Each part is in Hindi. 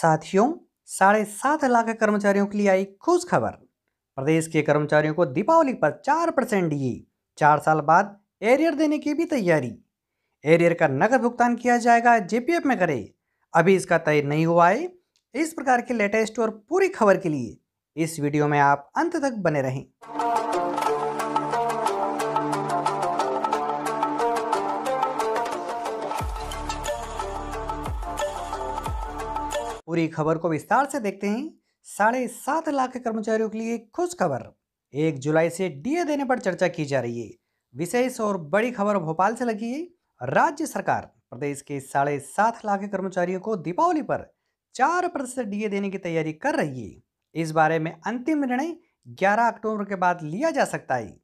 साथियों साढ़े सात लाख कर्मचारियों के लिए आई खुश खबर प्रदेश के कर्मचारियों को दीपावली पर चार परसेंट डीए चार साल बाद एरियर देने की भी तैयारी एरियर का नकद भुगतान किया जाएगा जेपीएफ में करे अभी इसका तय नहीं हुआ है इस प्रकार के लेटेस्ट और पूरी खबर के लिए इस वीडियो में आप अंत तक बने रहें पूरी खबर को विस्तार से देखते हैं साढ़े सात लाख कर्मचारियों के लिए खुश खबर एक जुलाई से डीए देने पर चर्चा की जा रही है विशेष और बड़ी खबर भोपाल से लगी है राज्य सरकार प्रदेश के साढ़े सात लाख कर्मचारियों को दीपावली पर चार प्रतिशत डीए देने की तैयारी कर रही है इस बारे में अंतिम निर्णय ग्यारह अक्टूबर के बाद लिया जा सकता है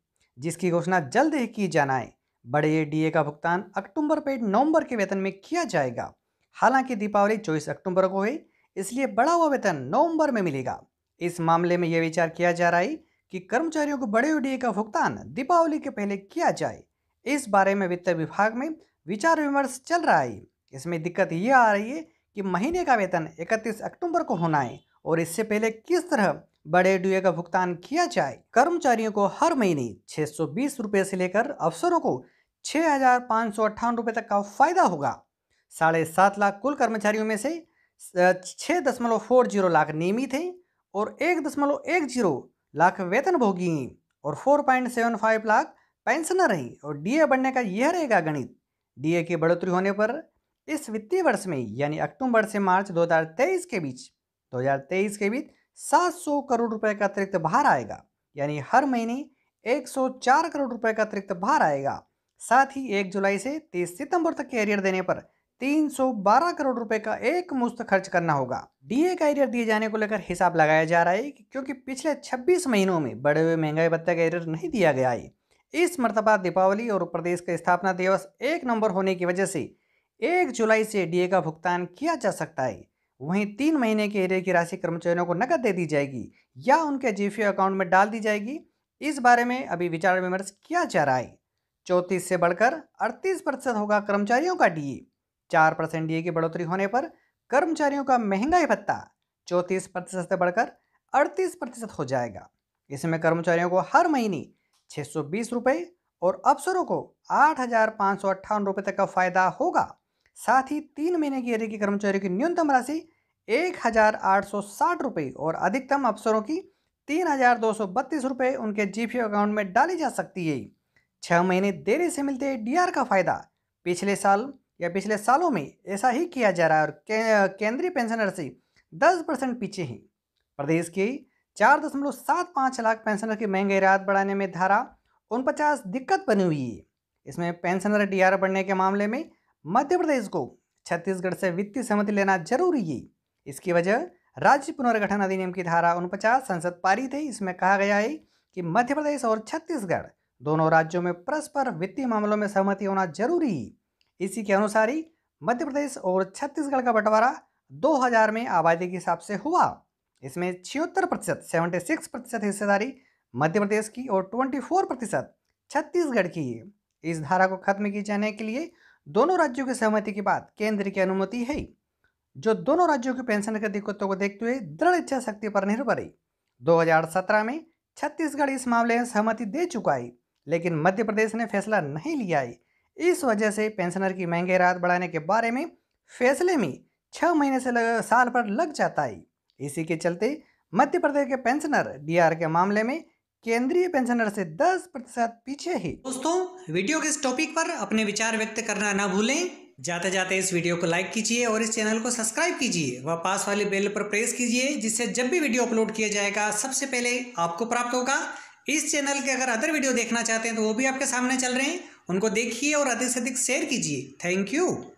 जिसकी घोषणा जल्द ही की जाना है बड़े डीए का भुगतान अक्टूबर पेड नवंबर के वेतन में किया जाएगा हालांकि दीपावली 24 अक्टूबर को है इसलिए बढ़ा हुआ वेतन नवंबर में मिलेगा इस मामले में यह विचार किया जा रहा है कि कर्मचारियों को बड़े ओडीए का भुगतान दीपावली के पहले किया जाए इस बारे में वित्त विभाग में विचार विमर्श चल रहा है इसमें दिक्कत ये आ रही है कि महीने का वेतन 31 अक्टूबर को होना है और इससे पहले किस तरह बड़े डुए का भुगतान किया जाए कर्मचारियों को हर महीने छः सौ से लेकर अफसरों को छः हजार तक का फायदा होगा साढ़े सात लाख कुल कर्मचारियों में से छः दशमलव फोर जीरो लाख नियमित हैं और एक दशमलव एक जीरो लाख वेतन हैं और four point seven five lakh pensioner हैं और डीए बढ़ने का यह रहेगा गणित डीए की बढ़ोतरी होने पर इस वित्तीय वर्ष में यानी अक्टूबर से मार्च 2023 के बीच 2023 के बीच 700 करोड़ रुपए का अतिरिक्त भार आएगा यानी हर महीने 104 करोड़ रुपए का अतिरिक्त भार आएगा साथ ही 1 जुलाई से 30 सितंबर तक कैरियर देने पर 312 करोड़ रुपए का एक मुश्त खर्च करना होगा डीए का एरियर दिए जाने को लेकर हिसाब लगाया जा रहा है क्योंकि पिछले 26 महीनों में बढ़े हुए महंगाई भत्ते का एरियर नहीं दिया गया है इस मरतबा दीपावली और प्रदेश का स्थापना दिवस एक नंबर होने की वजह से एक जुलाई से डीए का भुगतान किया जा सकता है वहीं तीन महीने के एरियर की राशि कर्मचारियों को नकद दे दी जाएगी या उनके जी अकाउंट में डाल दी जाएगी इस बारे में अभी विचार विमर्श किया जा रहा है चौंतीस से बढ़कर अड़तीस प्रतिशत होगा कर्मचारियों का डीए चार परसेंट डीए की बढ़ोतरी होने पर कर्मचारियों का महंगाई भत्ता चौंतीस प्रतिशत से बढ़कर अड़तीस प्रतिशत हो जाएगा इसमें कर्मचारियों को हर महीने छः सौ बीस रुपये और अफसरों को आठ हज़ार पाँच सौ अट्ठावन रुपये तक का फ़ायदा होगा साथ ही तीन महीने की एरिया की कर्मचारियों की न्यूनतम राशि एक हज़ार आठ सौ साठ रुपये और अधिकतम अफसरों की तीन हज़ार दो सौ बत्तीस रुपये उनके जी अकाउंट में डाली जा सकती है छः महीने देरी से मिलते डी का फ़ायदा पिछले साल या पिछले सालों में ऐसा ही किया जा रहा है और के, केंद्रीय पेंशनर से दस परसेंट पीछे हैं प्रदेश के चार दशमलव सात पाँच लाख पेंशनर की महंगाई राहत बढ़ाने में धारा उनपचास दिक्कत बनी हुई है इसमें पेंशनर डी आर बढ़ने के मामले में मध्य प्रदेश को छत्तीसगढ़ से वित्तीय सहमति लेना जरूरी है इसकी वजह राज्य पुनर्गठन अधिनियम की धारा उनपचास संसद पारित है इसमें कहा गया है कि मध्य प्रदेश और छत्तीसगढ़ दोनों राज्यों में परस्पर वित्तीय मामलों में सहमति होना जरूरी है इसी के अनुसार ही मध्य प्रदेश और छत्तीसगढ़ का बंटवारा 2000 में आबादी के हिसाब से हुआ इसमें छिहत्तर प्रतिशत सेवेंटी प्रतिशत हिस्सेदारी मध्य प्रदेश की और 24 प्रतिशत छत्तीसगढ़ की है इस धारा को खत्म किए जाने के लिए दोनों राज्यों की सहमति के बाद केंद्र की अनुमति है जो दोनों राज्यों की पेंशन की दिक्कतों को देखते हुए दृढ़ इच्छा शक्ति पर निर्भर है दो में छत्तीसगढ़ इस मामले में सहमति दे चुका है लेकिन मध्य प्रदेश ने फैसला नहीं लिया है इस वजह से पेंशनर की महंगे राहत बढ़ाने के बारे में फैसले में छः महीने से लग, साल पर लग जाता है इसी के चलते मध्य प्रदेश के पेंशनर डीआर के मामले में केंद्रीय पेंशनर से 10 प्रतिशत पीछे ही दोस्तों वीडियो के इस टॉपिक पर अपने विचार व्यक्त करना ना भूलें जाते जाते इस वीडियो को लाइक कीजिए और इस चैनल को सब्सक्राइब कीजिए व पास वाले बेल पर प्रेस कीजिए जिससे जब भी वीडियो अपलोड किया जाएगा सबसे पहले आपको प्राप्त होगा इस चैनल के अगर अदर वीडियो देखना चाहते हैं तो वो भी आपके सामने चल रहे हैं उनको देखिए और अधिक से अधिक शेयर कीजिए थैंक यू